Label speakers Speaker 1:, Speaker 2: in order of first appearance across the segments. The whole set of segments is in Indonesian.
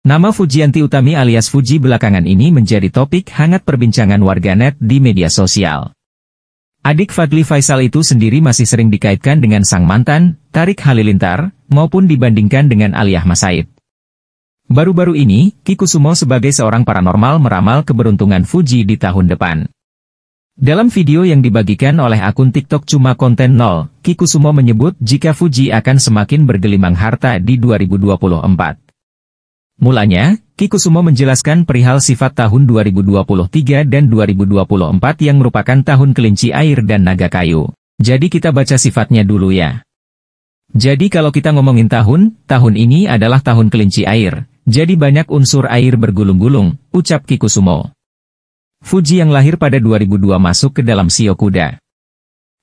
Speaker 1: Nama Fujianti Utami alias Fuji belakangan ini menjadi topik hangat perbincangan warganet di media sosial. Adik Fadli Faisal itu sendiri masih sering dikaitkan dengan sang mantan, Tarik Halilintar, maupun dibandingkan dengan Aliyah Masaid. Baru-baru ini, Kikusumo sebagai seorang paranormal meramal keberuntungan Fuji di tahun depan. Dalam video yang dibagikan oleh akun TikTok Cuma Konten 0, Kikusumo menyebut jika Fuji akan semakin bergelimang harta di 2024. Mulanya, Kikusumo menjelaskan perihal sifat tahun 2023 dan 2024 yang merupakan tahun kelinci air dan naga kayu. Jadi kita baca sifatnya dulu ya. Jadi kalau kita ngomongin tahun, tahun ini adalah tahun kelinci air. Jadi banyak unsur air bergulung-gulung, ucap Kikusumo. Fuji yang lahir pada 2002 masuk ke dalam Sio Kuda.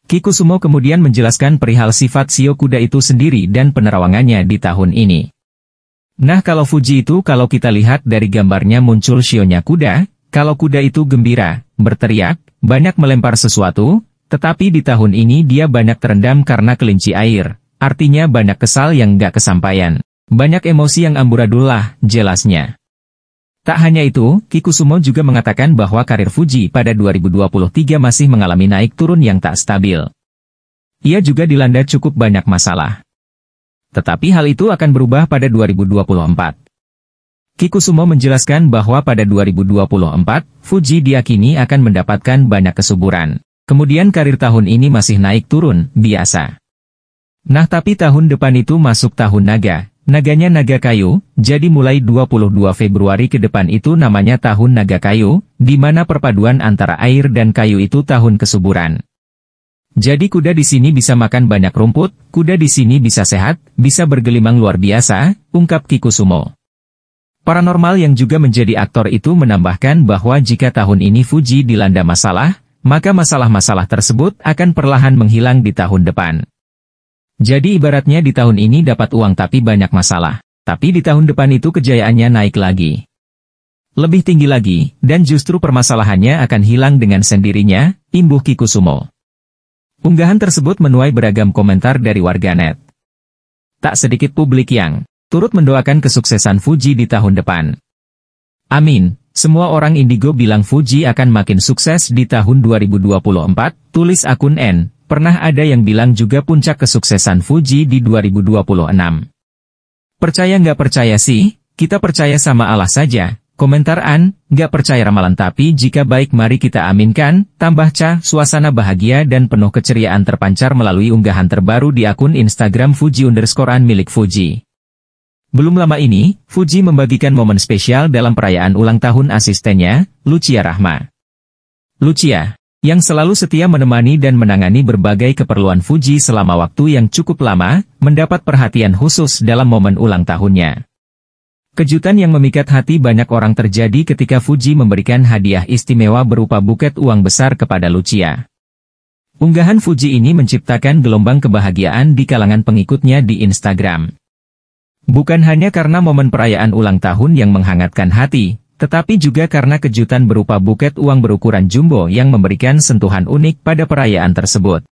Speaker 1: Kikusumo kemudian menjelaskan perihal sifat Sio Kuda itu sendiri dan penerawangannya di tahun ini. Nah kalau Fuji itu kalau kita lihat dari gambarnya muncul sionya kuda, kalau kuda itu gembira, berteriak, banyak melempar sesuatu, tetapi di tahun ini dia banyak terendam karena kelinci air, artinya banyak kesal yang gak kesampaian. Banyak emosi yang amburadul lah, jelasnya. Tak hanya itu, Kikusumo juga mengatakan bahwa karir Fuji pada 2023 masih mengalami naik turun yang tak stabil. Ia juga dilanda cukup banyak masalah tetapi hal itu akan berubah pada 2024. Kikusumo menjelaskan bahwa pada 2024, Fuji diakini akan mendapatkan banyak kesuburan. Kemudian karir tahun ini masih naik turun, biasa. Nah tapi tahun depan itu masuk tahun naga, naganya naga kayu, jadi mulai 22 Februari ke depan itu namanya tahun naga kayu, di mana perpaduan antara air dan kayu itu tahun kesuburan. Jadi kuda di sini bisa makan banyak rumput, kuda di sini bisa sehat, bisa bergelimang luar biasa, ungkap Kikusumo. Paranormal yang juga menjadi aktor itu menambahkan bahwa jika tahun ini Fuji dilanda masalah, maka masalah-masalah tersebut akan perlahan menghilang di tahun depan. Jadi ibaratnya di tahun ini dapat uang tapi banyak masalah, tapi di tahun depan itu kejayaannya naik lagi. Lebih tinggi lagi, dan justru permasalahannya akan hilang dengan sendirinya, imbuh Kikusumo. Unggahan tersebut menuai beragam komentar dari warganet. Tak sedikit publik yang turut mendoakan kesuksesan Fuji di tahun depan. Amin, semua orang Indigo bilang Fuji akan makin sukses di tahun 2024, tulis akun N. Pernah ada yang bilang juga puncak kesuksesan Fuji di 2026. Percaya nggak percaya sih, kita percaya sama Allah saja, Komentar An, gak percaya ramalan tapi jika baik mari kita aminkan, tambah ca, suasana bahagia dan penuh keceriaan terpancar melalui unggahan terbaru di akun Instagram Fuji underscore An milik Fuji. Belum lama ini, Fuji membagikan momen spesial dalam perayaan ulang tahun asistennya, Lucia Rahma. Lucia, yang selalu setia menemani dan menangani berbagai keperluan Fuji selama waktu yang cukup lama, mendapat perhatian khusus dalam momen ulang tahunnya. Kejutan yang memikat hati banyak orang terjadi ketika Fuji memberikan hadiah istimewa berupa buket uang besar kepada Lucia. Unggahan Fuji ini menciptakan gelombang kebahagiaan di kalangan pengikutnya di Instagram. Bukan hanya karena momen perayaan ulang tahun yang menghangatkan hati, tetapi juga karena kejutan berupa buket uang berukuran jumbo yang memberikan sentuhan unik pada perayaan tersebut.